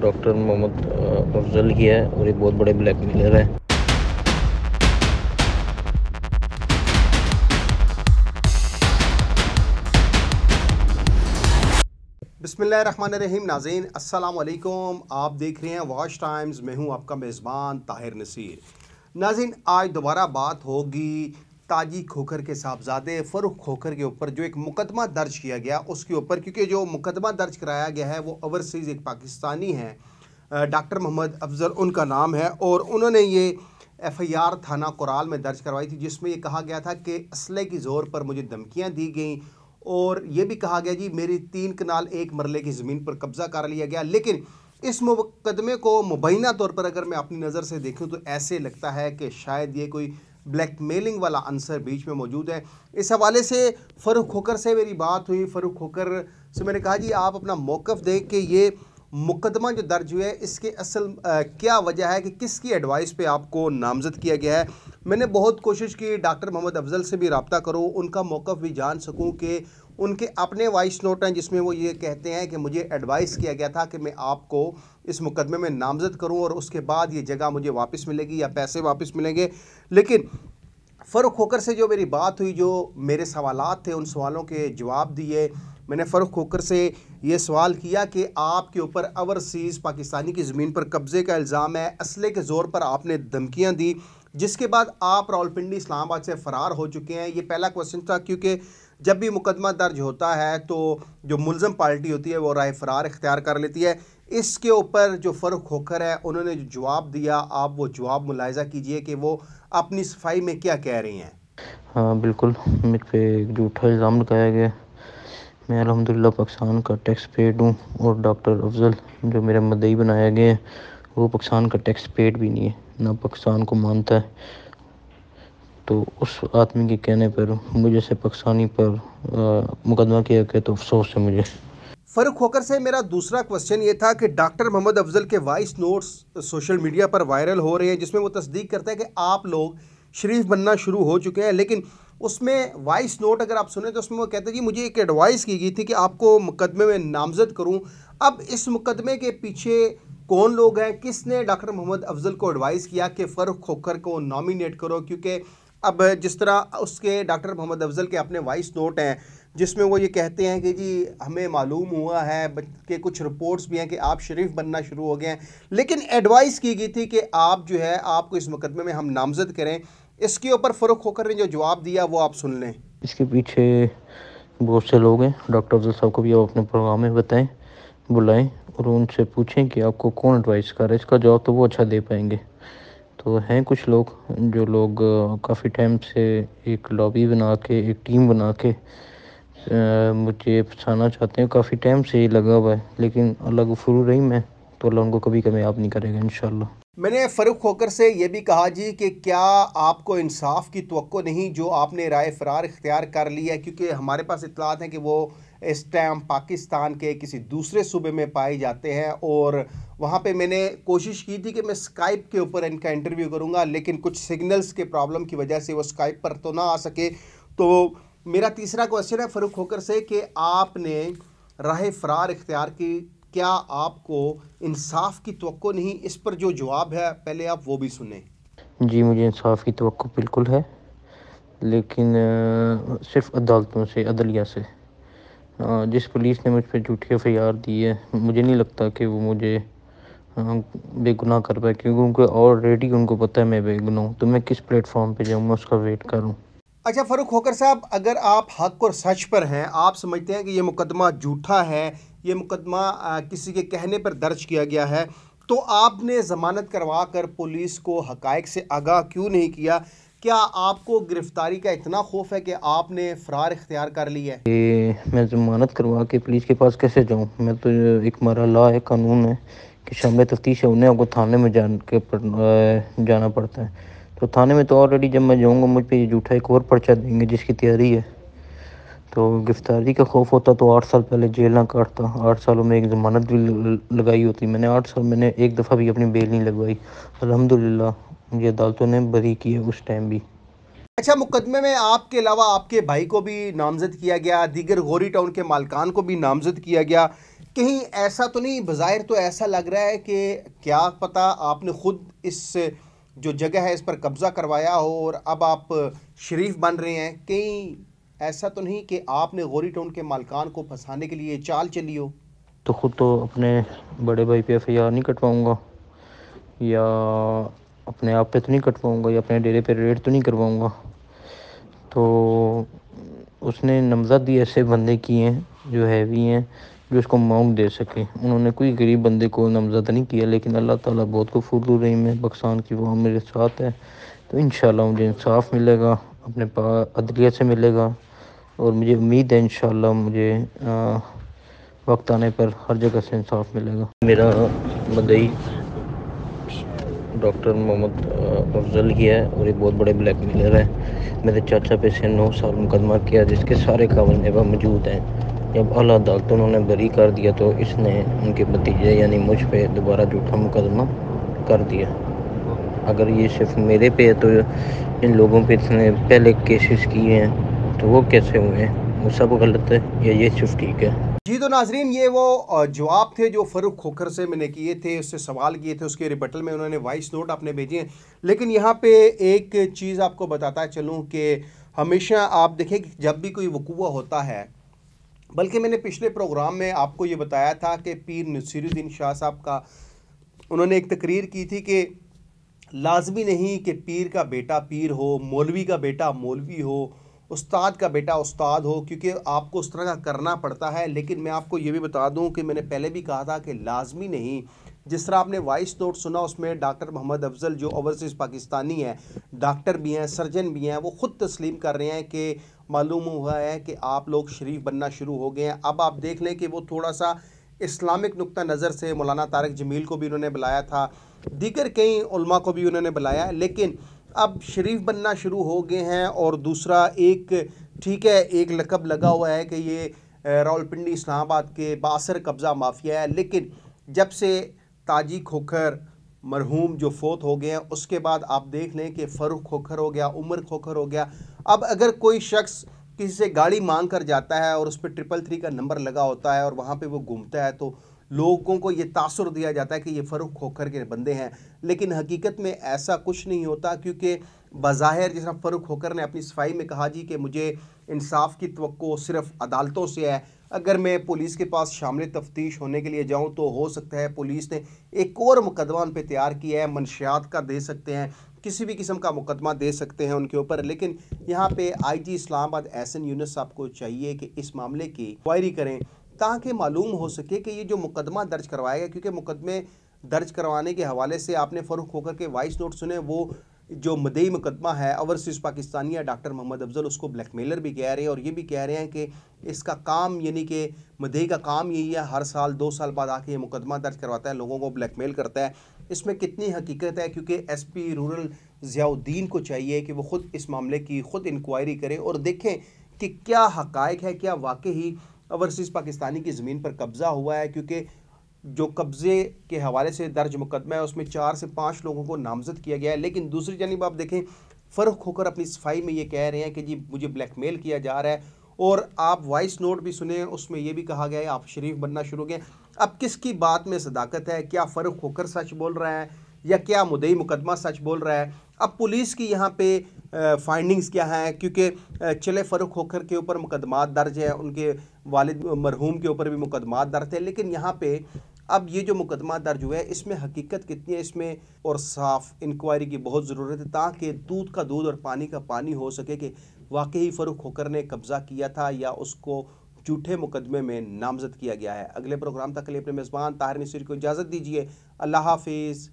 doctor Mohammad Afzal की है और ये बहुत बड़े ब्लैक मेलर है बसमीम नाजीन असलकुम आप देख रहे हैं वॉश टाइम्स मैं हूं आपका मेज़बान ताहिर नसीर नाजिन आज दोबारा बात होगी ताजी खोखर के साहबजादे फ़रुख खोखर के ऊपर जो एक मुकदमा दर्ज किया गया उसके ऊपर क्योंकि जो मुकदमा दर्ज कराया गया है वो ओवरसीज़ एक पाकिस्तानी हैं डॉक्टर मोहम्मद अफजल उनका नाम है और उन्होंने ये एफ़ आई आर थाना कोराल में दर्ज करवाई थी जिसमें ये कहा गया था कि असले की ज़ोर पर मुझे धमकियाँ दी गई और ये भी कहा गया जी मेरी तीन कनाल एक मरले की ज़मीन पर कब्ज़ा कर लिया गया लेकिन इस मुकदमे को मुबैना तौर पर अगर मैं अपनी नज़र से देखूँ तो ऐसे लगता है कि शायद ये कोई ब्लैकमेलिंग वाला आंसर बीच में मौजूद है इस हवाले से फ़रूख खोकर से मेरी बात हुई फ़रूख खोकर से मैंने कहा जी आप अपना मौक़ दें कि ये मुकदमा जो दर्ज हुआ है इसके असल आ, क्या वजह है कि किसकी एडवाइस पे आपको नामजद किया गया है मैंने बहुत कोशिश की डॉक्टर मोहम्मद अफजल से भी रबता करो उनका मौक़ भी जान सकूँ कि उनके अपने वॉइस नोट हैं जिसमें वो ये कहते हैं कि मुझे एडवाइस किया गया था कि मैं आपको इस मुकदमे में नामज़द करूं और उसके बाद ये जगह मुझे वापस मिलेगी या पैसे वापस मिलेंगे लेकिन फ़रुख खोकर से जो मेरी बात हुई जो मेरे सवाल थे उन सवालों के जवाब दिए मैंने फ़र्क खोकर से ये सवाल किया कि आपके ऊपर अवरसीज़ पाकिस्तानी की ज़मीन पर कब्ज़े का इल्ज़ाम है असले के ज़ोर पर आपने धमकियाँ दी जिसके बाद आप रावलपिंडी इस्लामाबाद से फ़रार हो चुके हैं ये पहला क्वेश्चन था क्योंकि जब भी मुकदमा दर्ज होता है तो जो मुलम पार्टी होती है वो राय फ़रार इख्तियार कर लेती है इसके ऊपर जो फ़र्क खोखर है उन्होंने जो जवाब दिया आप वो जवाब मुलायजा कीजिए कि वो अपनी सफाई में क्या कह रही हैं हाँ बिल्कुल मेरे पे झूठा इल्ज़ाम लगाया गया मैं अलहमदिल्ला पाकिस्तान का टैक्स पेड हूँ और डॉक्टर अफजल जो मेरा मदई बनाया गया है वो पाकिस्तान का टैक्स पेड भी नहीं है ना पाकिस्तान को मानता है तो उस आदमी के कहने पर मुझे से पाकिस्तानी पर मुकदमा किया गया तो अफसोस है मुझे फ़र्क होकर से मेरा दूसरा क्वेश्चन ये था कि डॉक्टर मोहम्मद अफजल के वॉइस नोट्स सोशल मीडिया पर वायरल हो रहे हैं जिसमें वो तस्दीक करता है कि आप लोग शरीफ बनना शुरू हो चुके हैं लेकिन उसमें वॉइस नोट अगर आप सुने तो उसमें वो कहते हैं जी मुझे एक एडवाइस की गई थी कि आपको मुकदमे में नामजद करूँ अब इस मुकदमे के पीछे कौन लोग हैं किसने डॉक्टर मोहम्मद अफजल को एडवाइस किया कि फ़र्क खोखर को नॉमिनेट करो क्योंकि अब जिस तरह उसके डॉक्टर मोहम्मद अफजल के अपने वॉइस नोट हैं जिसमें वो ये कहते हैं कि जी हमें मालूम हुआ है के कुछ रिपोर्ट्स भी हैं कि आप शरीफ बनना शुरू हो गए हैं लेकिन एडवाइस की गई थी कि आप जो है आपको इस मुकदमे में हम नामजद करें इसके ऊपर फ़र्क खोखर ने जो जवाब दिया वो आप सुन लें इसके पीछे बहुत से लोग हैं डॉक्टर अफजल साहब को भी आप अपने प्रोग्राम में बताएं बुलाएं और उनसे पूछें कि आपको कौन एडवाइस कर रहा है इसका जवाब तो वो अच्छा दे पाएंगे तो हैं कुछ लोग जो लोग काफ़ी टाइम से एक लॉबी बना के एक टीम बना के आ, मुझे फंसाना चाहते हैं काफ़ी टाइम से ही लगा हुआ है लेकिन अलग फ्रू रही मैं तो अल्लाह उनको कभी कामयाब नहीं करेगा इन मैंने फ़रूख खोकर से ये भी कहा जी कि क्या आपको इंसाफ की तो नहीं जो आपने राय फरार इख्तियार कर लिया है क्योंकि हमारे पास इतलात हैं कि वो स्टैम्प पाकिस्तान के किसी दूसरे सूबे में पाए जाते हैं और वहाँ पे मैंने कोशिश की थी कि मैं स्काइप के ऊपर इनका इंटरव्यू करूँगा लेकिन कुछ सिग्नल्स के प्रॉब्लम की वजह से वो स्काइप पर तो ना आ सके तो मेरा तीसरा क्वेश्चन है फ़रूक होकर से कि आपने राह फरार इख्तियार की क्या आपको इंसाफ की तो नहीं इस पर जो जवाब है पहले आप वो भी सुने जी मुझे इंसाफ की तो बिल्कुल है लेकिन सिर्फ अदालतों से अदलिया से हाँ, जिस पुलिस ने मुझ पर झूठी एफ आई आर दी है मुझे नहीं लगता कि वो मुझे हाँ, बेगुनाह कर पाए क्योंकि ऑलरेडी उनको पता है मैं बेगुनाह हूँ तो मैं किस प्लेटफॉर्म पे जाऊँ मैं उसका वेट करूँ अच्छा फरूक होकर साहब अगर आप हक और सच पर हैं आप समझते हैं कि ये मुकदमा झूठा है ये मुकदमा किसी के कहने पर दर्ज किया गया है तो आपने ज़मानत करवा कर पुलिस को हकायक से आगाह क्यों नहीं किया क्या आपको गिरफ्तारी का इतना खौफ है कि आपने फरार इख्तियार कर लिया है मैं जमानत करवा के पुलिस के पास कैसे जाऊँ मैं तो एक हमारा लॉ है कानून है कि शाम तफ्तीश है उन्हें आपको थाने में जान के जाना पड़ता है तो थाने में तो ऑलरेडी जब मैं जाऊँगा मुझ पर जूठा एक और पर्चा देंगे जिसकी तैयारी है तो गिरफ्तारी का खौफ होता तो आठ साल पहले जेल ना काटता आठ सालों में एक ज़मानत भी लगाई होती मैंने आठ साल मैंने एक दफ़ा भी अपनी बेल नहीं लगवाई अलहमदिल्ला ये अदालतों ने बरी की है उस टाइम भी अच्छा मुकदमे में आपके अलावा आपके भाई को भी नामजद किया गया दीगर गौरी टाउन के मालकान को भी नामजद किया गया कहीं ऐसा तो नहीं बाहिर तो ऐसा लग रहा है कि क्या पता आपने ख़ुद इस जो जगह है इस पर कब्ज़ा करवाया हो और अब आप शरीफ बन रहे हैं कहीं ऐसा तो नहीं कि आपने गौरी टाउन के मालकान को फंसाने के लिए चाल चली हो तो ख़ुद तो अपने बड़े भाई पे एफ आई आर नहीं कटवाऊँगा या अपने आप पे तो नहीं कटवाऊँगा या अपने डेरे पे रेड तो नहीं करवाऊँगा तो उसने नमजद ऐसे बंदे किए हैं जो हैवी हैं जो इसको माउंट दे सके उन्होंने कोई गरीब बंदे को नामजद नहीं किया लेकिन अल्लाह ताला बहुत गफूर रही है पाकिस्तान की वहाँ मेरे साथ है तो इन मुझे इंसाफ मिलेगा अपने अदलिया से मिलेगा और मुझे उम्मीद है इन मुझे आ, वक्त आने पर हर जगह से इंसाफ मिलेगा मेरा मदई डॉक्टर मोहम्मद अफजल की है और एक बहुत बड़े ब्लैक मेलर है मेरे चाचा पे से नौ साल मुकदमा किया जिसके सारे काबिल मौजूद हैं जब अला अदालत उन्होंने बरी कर दिया तो इसने उनके भतीजे यानी मुझ पर दोबारा झूठा मुकदमा कर दिया अगर ये सिर्फ मेरे पे है तो इन लोगों पे इसने पहले केसेस किए हैं तो वो कैसे हुए हैं वो सब गलत है या ये सिर्फ ठीक है जी तो नाजरीन ये वो जवाब थे जो फरुख खोखर से मैंने किए थे उससे सवाल किए थे उसके रिबटल में उन्होंने वॉइस नोट आपने भेजे हैं लेकिन यहाँ पे एक चीज़ आपको बताता चलूँ कि हमेशा आप देखें कि जब भी कोई वकूआ होता है बल्कि मैंने पिछले प्रोग्राम में आपको ये बताया था कि पीर नसीरुद्दीन शाह साहब का उन्होंने एक तकरीर की थी कि लाजमी नहीं कि पीर का बेटा पीर हो मौलवी का बेटा मौलवी हो उस्ताद का बेटा उस्ताद हो क्योंकि आपको उस तरह का करना पड़ता है लेकिन मैं आपको ये भी बता दूं कि मैंने पहले भी कहा था कि लाजमी नहीं जिस तरह आपने वॉइस नोट सुना उसमें डॉक्टर मोहम्मद अफजल जो ओवरसीज़ पाकिस्तानी हैं डॉक्टर भी हैं सर्जन भी हैं वो ख़ुद तस्लीम कर रहे हैं कि मालूम हुआ है कि आप लोग शरीफ बनना शुरू हो गए हैं अब आप देख लें कि वो थोड़ा सा इस्लामिक नुक़ा नज़र से मौलाना तारक जमील को भी उन्होंने बुलाया था दीगर कई उलमा को भी उन्होंने बुलाया लेकिन अब शरीफ बनना शुरू हो गए हैं और दूसरा एक ठीक है एक लकब लगा हुआ है कि ये रावलपिंडी इस्लामाबाद के बासर कब्ज़ा माफिया है लेकिन जब से ताजी खोखर मरहूम जो फोत हो गए हैं उसके बाद आप देख लें कि फ़रूख खोखर हो गया उमर खोखर हो गया अब अगर कोई शख्स किसी से गाड़ी मांग कर जाता है और उस पर ट्रिपल थ्री का नंबर लगा होता है और वहाँ पे वो घूमता है तो लोगों को ये तासर दिया जाता है कि ये फरुख खोखर के बंदे हैं लेकिन हकीकत में ऐसा कुछ नहीं होता क्योंकि बज़ाहिर जिस फरुख खोखर ने अपनी सफाई में कहा जी कि मुझे इंसाफ की तो सिर्फ अदालतों से है अगर मैं पुलिस के पास शामिल तफ्तीश होने के लिए जाऊं तो हो सकता है पुलिस ने एक और मुकदमा उन पर तैयार किया है मनशियात का दे सकते हैं किसी भी किस्म का मुकदमा दे सकते हैं उनके ऊपर लेकिन यहाँ पे आईजी इस्लामाबाद एहसन यूनस साहब को चाहिए कि इस मामले की इंक्वायरी करें ताकि मालूम हो सके कि ये जो मुकदमा दर्ज करवाया गया क्योंकि मुकदमे दर्ज करवाने के हवाले से आपने फ़रुख होकर के वाइस नोट सुने वो जो मदई मुकदमा है ओवरसीज़ पाकिस्तानिया डॉक्टर मोहम्मद अफजल उसको ब्लैकमेलर भी कह रहे हैं और ये भी कह रहे हैं कि इसका काम यानी कि मदई का काम यही है हर साल दो साल बाद आके ये मुकदमा दर्ज करवाता है लोगों को ब्लैकमेल करता है इसमें कितनी हकीकत है क्योंकि एस पी रूरल ज़ियाउद्दीन को चाहिए कि वो ख़ुद इस मामले की ख़ुद इंक्वायरी करे और देखें कि क्या हक़ है क्या वाकई ओवरसीज पाकिस्तानी की ज़मीन पर कब्ज़ा हुआ है क्योंकि जो कब्ज़े के हवाले से दर्ज मुकदमा है उसमें चार से पाँच लोगों को नामजद किया गया है लेकिन दूसरी जानब आप देखें फ़र्क होकर अपनी सफाई में ये कह रहे हैं कि जी मुझे ब्लैकमेल किया जा रहा है और आप वॉइस नोट भी सुने उसमें यह भी कहा गया है आप शरीफ बनना शुरू गए अब किसकी बात में सदाकत है क्या फ़र्क होकर सच बोल रहा है या क्या मुदई मुकदमा सच बोल रहा है अब पुलिस की यहाँ पे फाइंडिंग्स क्या हैं क्योंकि चले फ़रूख खोखर के ऊपर मुकदमा दर्ज है उनके वालिद मरहूम के ऊपर भी मुकदमा दर्ज है लेकिन यहाँ पे अब ये जो मुकदमा दर्ज हुआ है इसमें हकीकत कितनी है इसमें और साफ इंक्वायरी की बहुत ज़रूरत है ताकि दूध का दूध और पानी का पानी हो सके कि वाकई फ़रूख खोखर ने कब्ज़ा किया था या उसको झूठे मुकदमे में नामजद किया गया है अगले प्रोग्राम तक के लिए अपने मेज़बान ताहिर नसीर को इजाज़त दीजिए अल्लाह हाफिज़